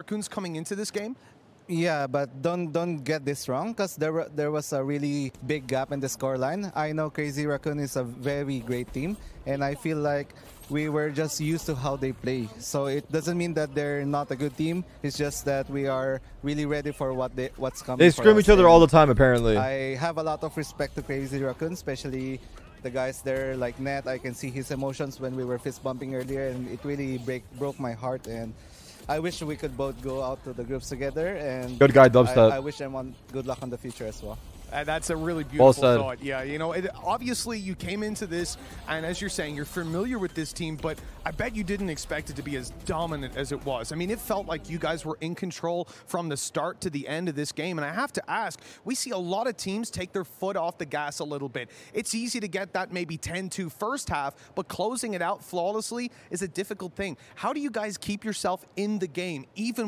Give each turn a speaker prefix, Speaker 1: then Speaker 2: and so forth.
Speaker 1: Raccoons coming into this game?
Speaker 2: Yeah, but don't don't get this wrong because there there was a really big gap in the scoreline. I know Crazy Raccoon is a very great team, and I feel like we were just used to how they play. So it doesn't mean that they're not a good team. It's just that we are really ready for what they what's coming. They scream each other and all the time, apparently. I have a lot of respect to Crazy Raccoon, especially the guys there like Net. I can see his emotions when we were fist bumping earlier, and it really break, broke my heart and. I wish we could both go out to the groups together. And good guy, Dubstep. I, I wish them on good luck on the future as well.
Speaker 1: Uh, that's a really beautiful well thought. Yeah, you know, it, obviously you came into this, and as you're saying, you're familiar with this team, but I bet you didn't expect it to be as dominant as it was. I mean, it felt like you guys were in control from the start to the end of this game. And I have to ask, we see a lot of teams take their foot off the gas a little bit. It's easy to get that maybe 10 to first half, but closing it out flawlessly is a difficult thing. How do you guys keep yourself in the game, even